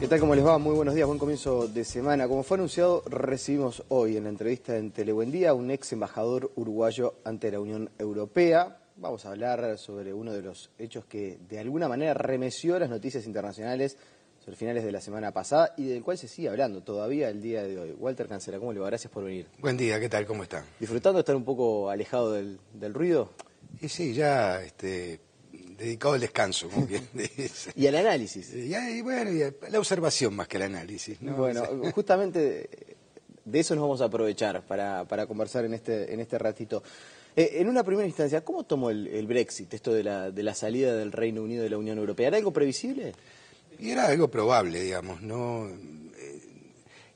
¿Qué tal? ¿Cómo les va? Muy buenos días, buen comienzo de semana. Como fue anunciado, recibimos hoy en la entrevista en Telebuendía a un ex embajador uruguayo ante la Unión Europea. Vamos a hablar sobre uno de los hechos que de alguna manera remeció las noticias internacionales sobre finales de la semana pasada y del cual se sigue hablando todavía el día de hoy. Walter Cancela, ¿cómo le va? Gracias por venir. Buen día, ¿qué tal? ¿Cómo están? ¿Disfrutando de estar un poco alejado del, ruido? Y sí, ya este, dedicado al descanso, como bien dice. y al análisis. Y, bueno, y a la observación más que el análisis. Bueno, justamente de eso nos vamos a aprovechar para, conversar en este, en este ratito. Eh, en una primera instancia, ¿cómo tomó el, Brexit, esto de la, de la, salida del Reino Unido de la Unión Europea? ¿Era algo previsible? Y era algo probable, digamos. No, eh,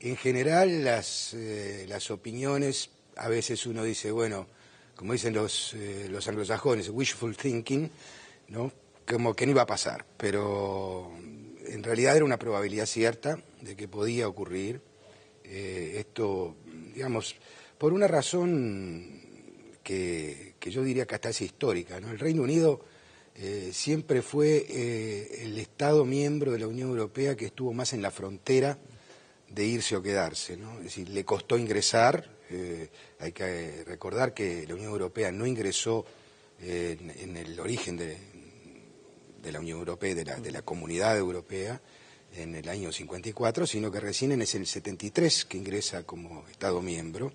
en general, las, eh, las opiniones, a veces uno dice, bueno, como dicen los, los anglosajones, wishful thinking, ¿no? Como que no iba a pasar, pero en realidad era una probabilidad cierta de que podía ocurrir. Eh, esto, digamos, por una razón que, que, yo diría que hasta es histórica. ¿no? El Reino Unido eh, siempre fue eh, el Estado miembro de la Unión Europea que estuvo más en la frontera de irse o quedarse. ¿no? Es decir, le costó ingresar. hay que recordar que la Unión Europea no ingresó en el origen de, de la Unión Europea, de la, de la Comunidad Europea, en el año 54, sino que recién es el 73 que ingresa como Estado miembro,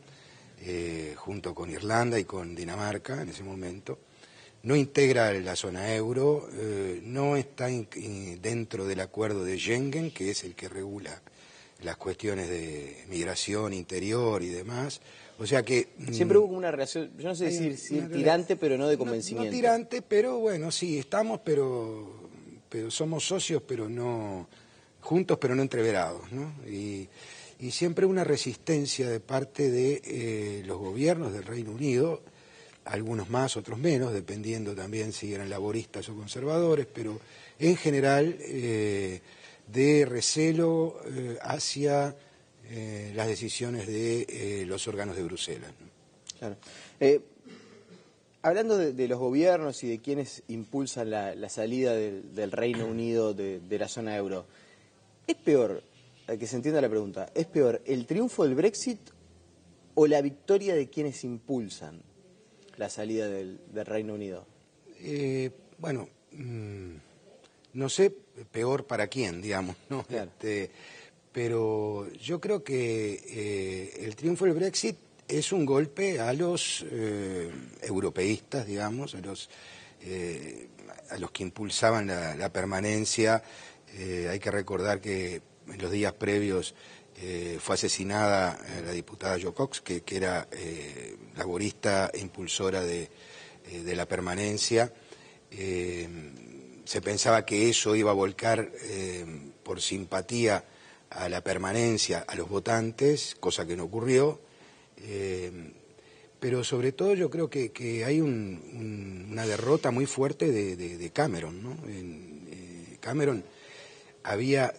eh, junto con Irlanda y con Dinamarca en ese momento. No integra la zona euro, eh, no está dentro del acuerdo de Schengen, que es el que regula las cuestiones de migración interior y demás. O sea que... Mm, siempre hubo una relación, yo no sé decir, si tirante, pero no de convencimiento. No, tirante, pero bueno, sí, estamos, pero, pero somos socios, pero no... juntos, pero no entreverados, ¿no? Y, y siempre una resistencia de parte de eh, los gobiernos del Reino Unido, algunos más, otros menos, dependiendo también si eran laboristas o conservadores, pero en general... Eh, de recelo eh, hacia eh, las decisiones de eh, los órganos de Bruselas. hablando de, los gobiernos y de quienes impulsan la, salida del, Reino Unido de, la zona euro, ¿es peor, que se entienda la pregunta, ¿es peor el triunfo del Brexit o la victoria de quienes impulsan la salida del, Reino Unido? bueno, mm, no sé peor para quién, digamos, ¿no? Este, pero yo creo que eh, el triunfo del Brexit es un golpe a los eh, europeístas, digamos, a los, eh, a los que impulsaban la, permanencia. hay que recordar que en los días previos fue asesinada la diputada Jo Cox, que, era laborista e impulsora de, la permanencia se pensaba que eso iba a volcar eh, por simpatía a la permanencia a los votantes, cosa que no ocurrió. Eh, pero sobre todo yo creo que, hay una derrota muy fuerte de, Cameron. En, eh, Cameron había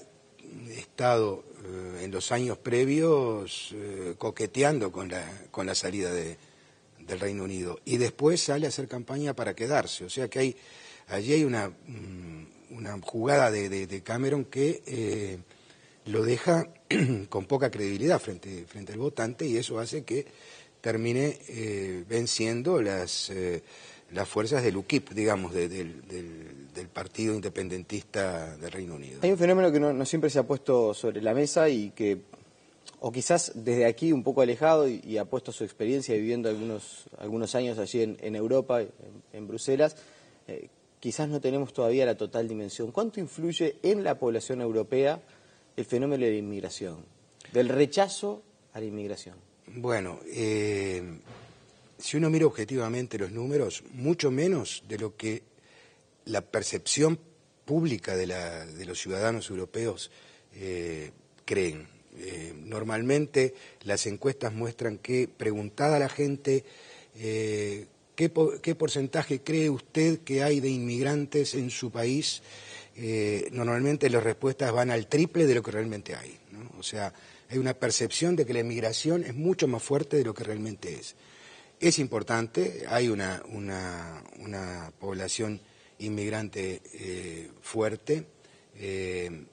estado en los años previos coqueteando con la, con la salida del Reino Unido y después sale a hacer campaña para quedarse. O sea que hay Allí hay una, mm, una jugada de, de, Cameron que eh, lo deja con poca credibilidad frente, frente al votante y eso hace que termine eh, venciendo las, eh, las fuerzas del UKIP, digamos, del, Partido Independentista del Reino Unido. Hay un fenómeno que no, siempre se ha puesto sobre la mesa y que, o quizás desde aquí un poco alejado y, ha puesto su experiencia viviendo algunos, algunos años allí en, Europa, en, Bruselas, quizás no tenemos todavía la total dimensión. ¿Cuánto influye en la población europea el fenómeno de la inmigración, del rechazo a la inmigración? Bueno, eh, si uno mira objetivamente los números, mucho menos de lo que la percepción pública de, los ciudadanos europeos eh, creen. Eh, normalmente las encuestas muestran que preguntada a la gente ¿Qué, porcentaje cree usted que hay de inmigrantes en su país? Eh, normalmente las respuestas van al triple de lo que realmente hay. O sea, hay una percepción de que la inmigración es mucho más fuerte de lo que realmente es. Es importante, hay una, una, población inmigrante eh, fuerte. Eh,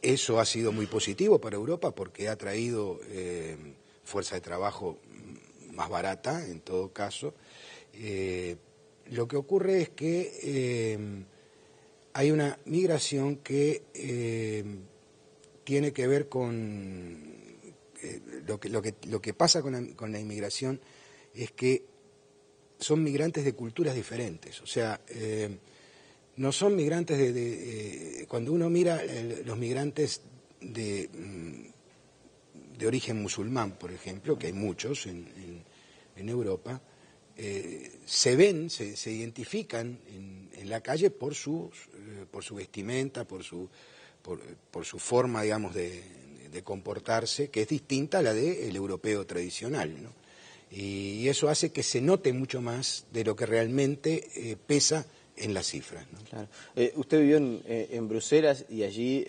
eso ha sido muy positivo para Europa porque ha traído fuerza de trabajo más barata, en todo caso, eh, lo que ocurre es que eh, hay una migración que eh, tiene que ver con lo que, lo, que, lo, que, pasa con la, con la, inmigración es que son migrantes de culturas diferentes. O sea, no son migrantes de... cuando uno mira los migrantes de, mm, de origen musulmán, por ejemplo, que hay muchos en, en Europa, se ven, se, se identifican en, la calle por su, eh, por su vestimenta, por su, por, su forma, digamos, de, comportarse, que es distinta a la del europeo tradicional. Y eso hace que se note mucho más de lo que realmente eh, pesa en las cifras. Eh, usted vivió en, en, Bruselas y allí,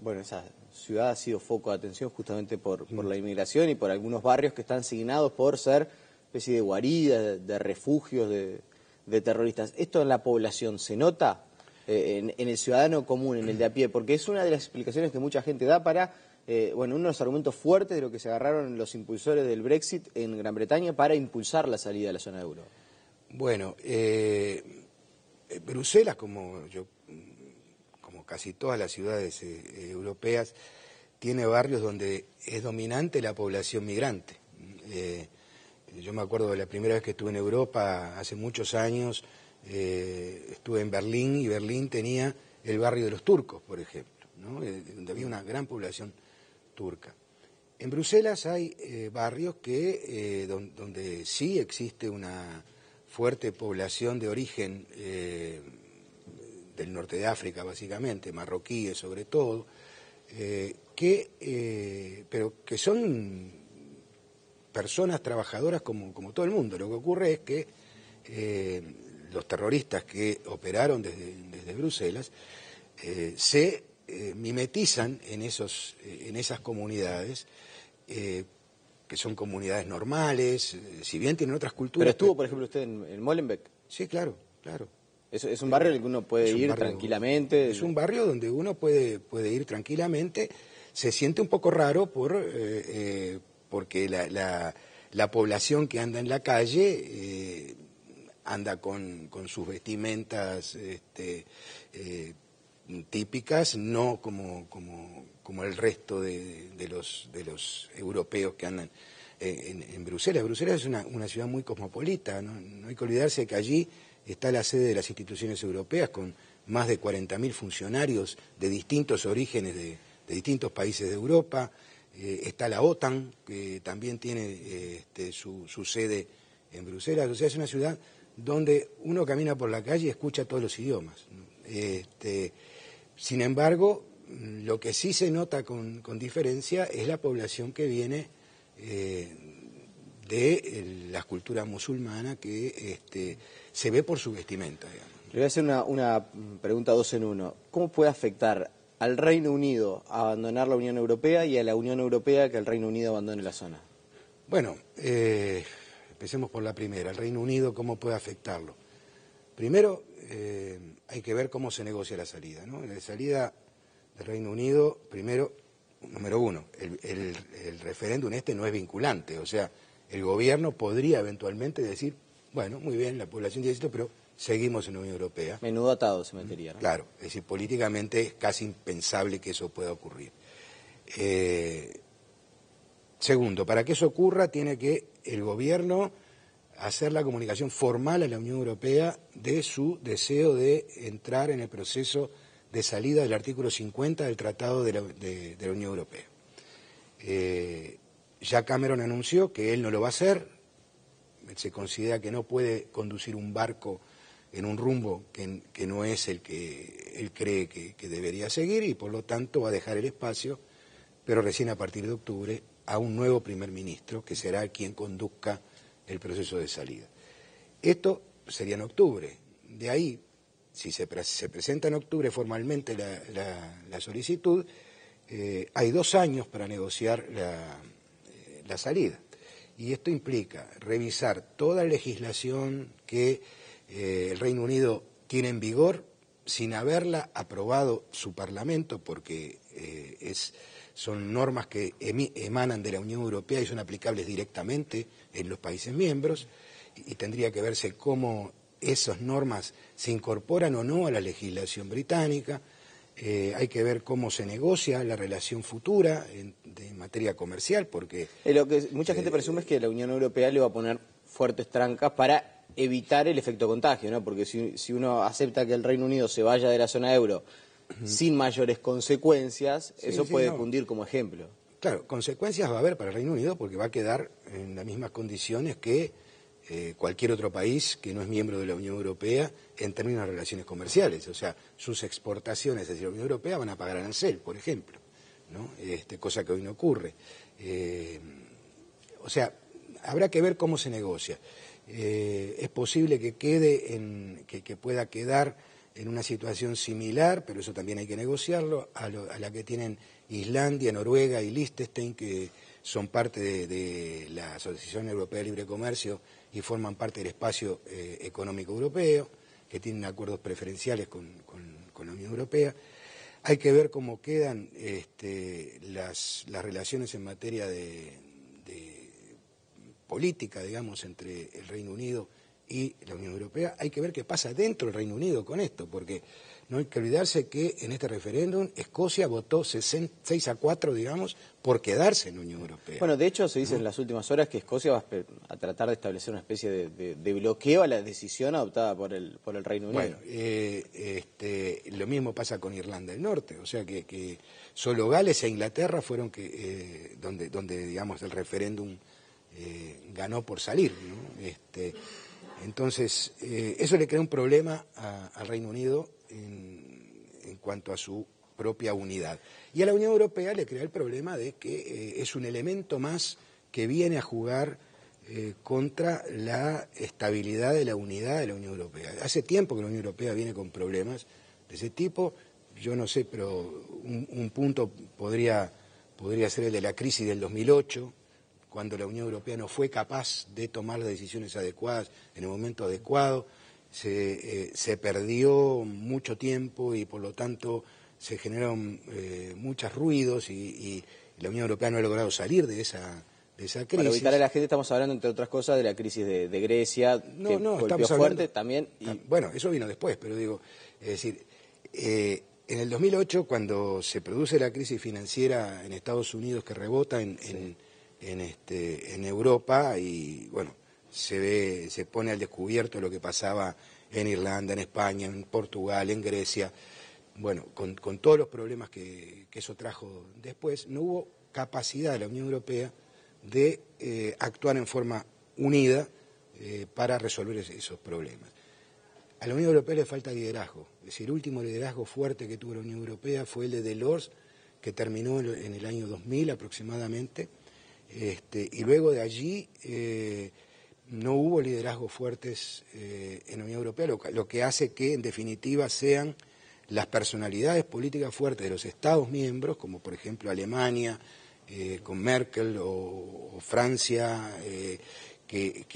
bueno, esa ciudad ha sido foco de atención justamente por, mm. la inmigración y por algunos barrios que están signados por ser especie de guarida, de refugios de, terroristas. ¿Esto en la población se nota? Eh, en, el ciudadano común, en el de a pie, porque es una de las explicaciones que mucha gente da para, eh, bueno, uno de los argumentos fuertes de lo que se agarraron los impulsores del Brexit en Gran Bretaña para impulsar la salida de la zona de euro. Bueno, eh, Bruselas, como yo, como casi todas las ciudades europeas, tiene barrios donde es dominante la población migrante. Eh, yo me acuerdo de la primera vez que estuve en Europa, hace muchos años, eh, estuve en Berlín y Berlín tenía el barrio de los turcos, por ejemplo, eh, donde había una gran población turca. En Bruselas hay barrios que, donde, donde, sí existe una fuerte población de origen del norte de África, básicamente, marroquíes sobre todo, que, pero que son personas trabajadoras como, todo el mundo. Lo que ocurre es que eh, los terroristas que operaron desde, Bruselas eh, se eh, mimetizan en, esos, en esas comunidades que son comunidades normales, si bien tienen otras culturas. Pero estuvo, por ejemplo, usted en, Molenbeek. Sí, claro, claro. Es, un barrio en el que uno puede ir tranquilamente. Es un barrio donde uno puede, puede ir tranquilamente. Se siente un poco raro por, porque la, población que anda en la calle eh, anda con, sus vestimentas este, eh, típicas, no como, el resto de, los, europeos que andan eh, en, Bruselas. Bruselas es una, ciudad muy cosmopolita, ¿no? hay que olvidarse que allí está la sede de las instituciones europeas con más de 40.000 funcionarios de distintos orígenes de distintos países de Europa. Eh, está la OTAN, que también tiene este, su, sede en Bruselas. O sea, es una ciudad donde uno camina por la calle y escucha todos los idiomas. Este, sin embargo, lo que sí se nota con, diferencia es la población que viene eh, de eh, la cultura musulmana que este, se ve por su vestimenta. Le voy a hacer una, una pregunta dos en uno. ¿Cómo puede afectar al Reino Unido abandonar la Unión Europea y a la Unión Europea que el Reino Unido abandone la zona? Bueno, eh, empecemos por la primera, el Reino Unido, ¿cómo puede afectarlo? Primero, eh, hay que ver cómo se negocia la salida. La salida del Reino Unido, primero, número uno, el, el referéndum este no es vinculante, o sea, el gobierno podría eventualmente decir, bueno, muy bien, la población dice esto, pero seguimos en la Unión Europea. Menudo atado se metería. Mm, claro, es decir, políticamente es casi impensable que eso pueda ocurrir. Eh, segundo, para que eso ocurra tiene que el gobierno hacer la comunicación formal a la Unión Europea de su deseo de entrar en el proceso de salida del artículo 50 del Tratado de la, Unión Europea. Eh, ya Cameron anunció que él no lo va a hacer, se considera que no puede conducir un barco en un rumbo que, no es el que él cree que, debería seguir y por lo tanto va a dejar el espacio, pero recién a partir de octubre, a un nuevo primer ministro que será quien conduzca el proceso de salida. Esto sería en octubre. De ahí, si se, presenta en octubre formalmente la, solicitud, eh, hay dos años para negociar eh, la salida. Y esto implica revisar toda legislación que eh, el Reino Unido tiene en vigor sin haberla aprobado su Parlamento, porque eh, es, son normas que emanan de la Unión Europea y son aplicables directamente en los países miembros, y, tendría que verse cómo esas normas se incorporan o no a la legislación británica. Eh, hay que ver cómo se negocia la relación futura en, de, materia comercial, porque... lo que mucha gente presume es que la Unión Europea le va a poner fuertes trancas para evitar el efecto contagio, ¿no? Porque si, uno acepta que el Reino Unido se vaya de la zona euro sin mayores consecuencias, eso puede cundir como ejemplo. Claro, consecuencias va a haber para el Reino Unido porque va a quedar en las mismas condiciones que eh, cualquier otro país que no es miembro de la Unión Europea en términos de relaciones comerciales. O sea, sus exportaciones hacia la Unión Europea van a pagar arancel, por ejemplo, ¿no? este, cosa que hoy no ocurre. Eh, o sea, habrá que ver cómo se negocia. Eh, es posible que quede en, que, pueda quedar en una situación similar, pero eso también hay que negociarlo, a, la que tienen Islandia, Noruega y Liechtenstein, que son parte de, la Asociación Europea de Libre Comercio y forman parte del espacio eh, económico europeo, que tienen acuerdos preferenciales con, la Unión Europea. Hay que ver cómo quedan este, las relaciones en materia de, política, digamos, entre el Reino Unido y la Unión Europea, hay que ver qué pasa dentro del Reino Unido con esto, porque no hay que olvidarse que en este referéndum Escocia votó 6 a 4, digamos, por quedarse en la Unión Europea. Bueno, de hecho se dice en las últimas horas que Escocia va a tratar de establecer una especie de, bloqueo a la decisión adoptada por el, por el Reino Unido. Bueno, eh, este, lo mismo pasa con Irlanda del Norte, o sea que, que solo Gales e Inglaterra fueron que, eh, donde, donde, digamos, el referéndum eh, ganó por salir. Este, entonces, eh, eso le crea un problema al Reino Unido en, cuanto a su propia unidad. Y a la Unión Europea le crea el problema de que eh, es un elemento más que viene a jugar contra la estabilidad de la unidad de la Unión Europea. Hace tiempo que la Unión Europea viene con problemas de ese tipo. Yo no sé, pero un, punto podría, podría ser el de la crisis del 2008, cuando la Unión Europea no fue capaz de tomar las decisiones adecuadas en el momento adecuado, se, eh, perdió mucho tiempo y por lo tanto se generaron eh, muchos ruidos y, la Unión Europea no ha logrado salir de esa, de esa crisis. Para evitar a la gente estamos hablando, entre otras cosas, de la crisis de, Grecia, no, que no, golpeó fuerte también. Ah, bueno, eso vino después, pero digo, es decir, eh, en el 2008, cuando se produce la crisis financiera en Estados Unidos que rebota en en, este, en Europa y bueno, se, ve, se pone al descubierto lo que pasaba en Irlanda, en España, en Portugal, en Grecia, bueno, con, con todos los problemas que, eso trajo después, no hubo capacidad de la Unión Europea de eh, actuar en forma unida eh, para resolver esos problemas. A la Unión Europea le falta liderazgo. Es decir, el último liderazgo fuerte que tuvo la Unión Europea fue el de Delors, que terminó en el año 2000 aproximadamente, este, y luego de allí eh, no hubo liderazgos fuertes eh, en la Unión Europea, lo, que hace que en definitiva sean las personalidades políticas fuertes de los Estados miembros, como por ejemplo Alemania eh, con Merkel o, Francia, que,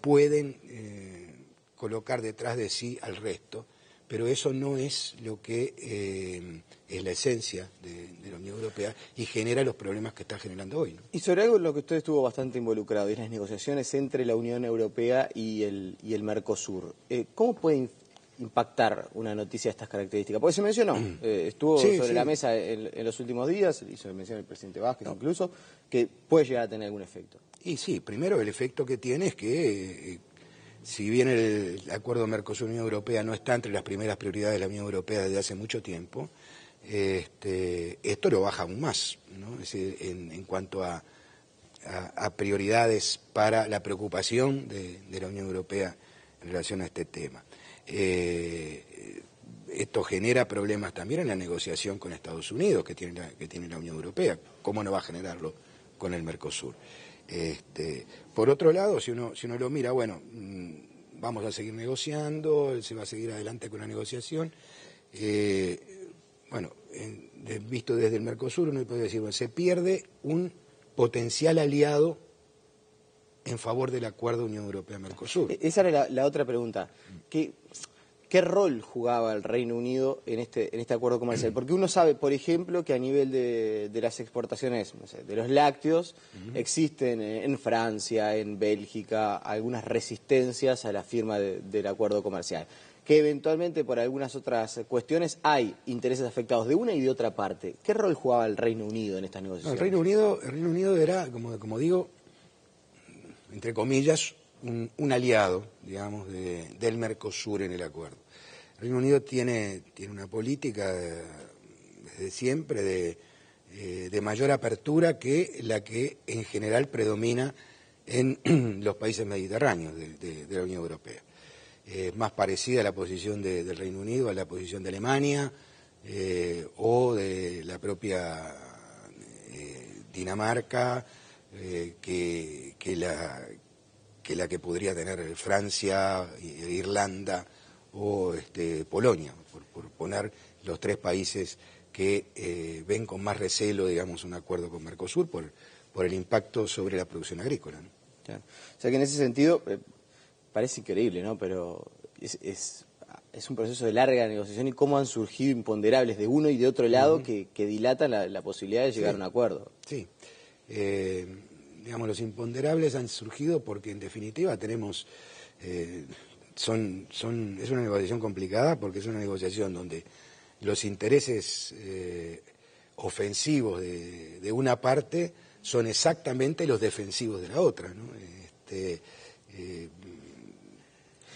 pueden colocar detrás de sí al resto pero eso no es lo que eh, es la esencia de, la Unión Europea y genera los problemas que está generando hoy. Y sobre algo en lo que usted estuvo bastante involucrado, y las negociaciones entre la Unión Europea y el, el Mercosur. Eh, ¿Cómo puede impactar una noticia de estas características? Porque se mencionó, mm. eh, estuvo sobre la mesa en, los últimos días, y se mencionó el presidente Vázquez incluso, que puede llegar a tener algún efecto. Y sí, primero el efecto que tiene es que si bien el acuerdo Mercosur-Unión Europea no está entre las primeras prioridades de la Unión Europea desde hace mucho tiempo, este, esto lo baja aún más, en, cuanto a, prioridades para la preocupación de, la Unión Europea en relación a este tema. Eh, esto genera problemas también en la negociación con Estados Unidos que tiene que tiene la Unión Europea. ¿Cómo no va a generarlo con el Mercosur? Este, por otro lado, si uno, si uno lo mira, bueno, mm, vamos a seguir negociando, se va a seguir adelante con la negociación. Eh, bueno, visto desde el Mercosur, uno puede decir, bueno, se pierde un potencial aliado en favor del acuerdo Unión Europea-Mercosur. E, esa era la, otra pregunta. ¿Qué rol jugaba el Reino Unido en este, en este acuerdo comercial? Porque uno sabe, por ejemplo, que a nivel de, las exportaciones de los lácteos existen en Francia, en Bélgica, algunas resistencias a la firma del acuerdo comercial. Que eventualmente por algunas otras cuestiones hay intereses afectados de una y de otra parte. ¿Qué rol jugaba el Reino Unido en estas negociaciones? el, Reino Unido, el Unido era, como, como digo, entre comillas, un, aliado, digamos, del Mercosur en el acuerdo. Reino Unido tiene, una política desde siempre eh, de, mayor apertura que la que en general predomina en los países mediterráneos de, la Unión Europea. Eh, es más parecida a la posición del Reino Unido a la posición de Alemania eh, o de la propia Dinamarca que, la, que, la, que podría tener Francia, e Irlanda o este, Polonia, por, poner los tres países que eh, ven con más recelo, digamos, un acuerdo con Mercosur por, por el impacto sobre la producción agrícola. O sea que en ese sentido, eh, parece increíble, ¿no? Pero es, es, un proceso de larga negociación y cómo han surgido imponderables de uno y de otro lado que, dilatan la, posibilidad de llegar a un acuerdo. Sí. Eh, digamos, los imponderables han surgido porque en definitiva tenemos son, son, es una negociación complicada porque es una negociación donde los intereses eh, ofensivos de, una parte son exactamente los defensivos de la otra. ¿no? Este, eh,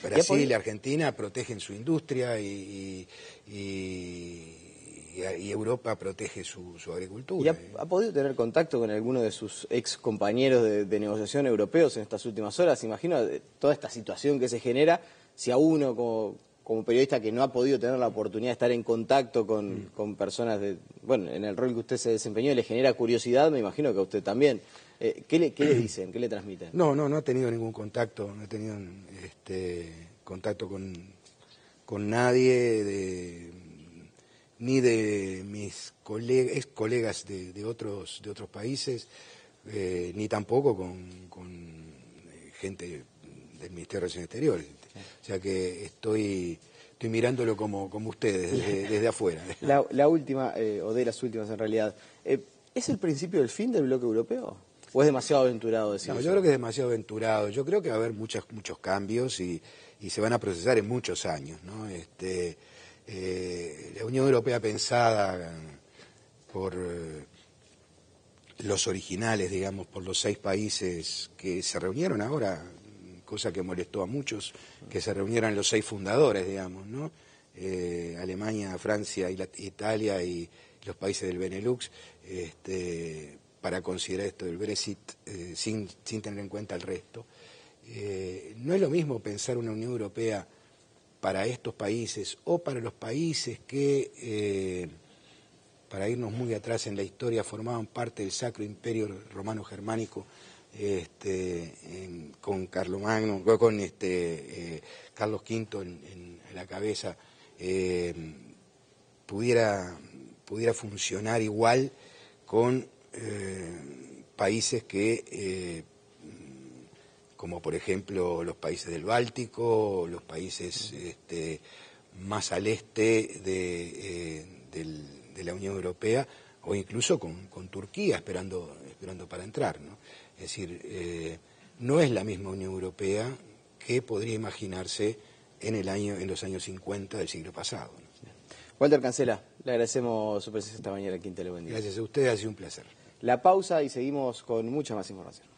Brasil y Argentina protegen su industria y y, Europa protege su, agricultura. Eh. ha, podido tener contacto con alguno de sus ex compañeros de, negociación europeos en estas últimas horas? Imagino eh, toda esta situación que se genera, si a uno como, periodista que no ha podido tener la oportunidad de estar en contacto mm. con, personas de, bueno, en el rol que usted se desempeñó, le genera curiosidad, me imagino que a usted también. Eh, ¿qué, le, ¿qué, le, dicen? ¿Qué le transmiten? No, no, no ha tenido ningún contacto, no he tenido este, contacto con nadie de ni de mis colegas de, otros, de otros países, eh, ni tampoco con, eh, gente del Ministerio de Relaciones Exteriores. O sea que estoy, mirándolo como, ustedes, desde, afuera. La, la última, eh, o de las últimas en realidad, ¿es el principio del fin del bloque europeo? ¿O es demasiado aventurado decirlo? yo creo que es demasiado aventurado. Yo creo que va a haber muchos, muchos cambios y, y se van a procesar en muchos años. ¿no? Este, eh, la Unión Europea pensada por eh, los originales, digamos, por los seis países que se reunieron ahora, cosa que molestó a muchos, que se reunieran los seis fundadores, digamos, ¿no? Eh, Alemania, Francia, Italia y los países del Benelux, este, para considerar esto del Brexit sin, sin tener en cuenta el resto. no es lo mismo pensar una Unión Europea para estos países o para los países que, eh, para irnos muy atrás en la historia, formaban parte del Sacro Imperio Romano Germánico este, con con este, eh, Carlos V en, la cabeza, eh, pudiera, pudiera funcionar igual con países que como por ejemplo los países del Báltico, los países este, más al este eh, de, la Unión Europea o incluso con, Turquía esperando, esperando para entrar. ¿no? Es decir, eh, no es la misma Unión Europea que podría imaginarse en, el año, en los años 50 del siglo pasado. Walter Cancela, le agradecemos su presencia esta mañana aquí en Gracias a usted, ha sido un placer. La pausa y seguimos con mucha más información.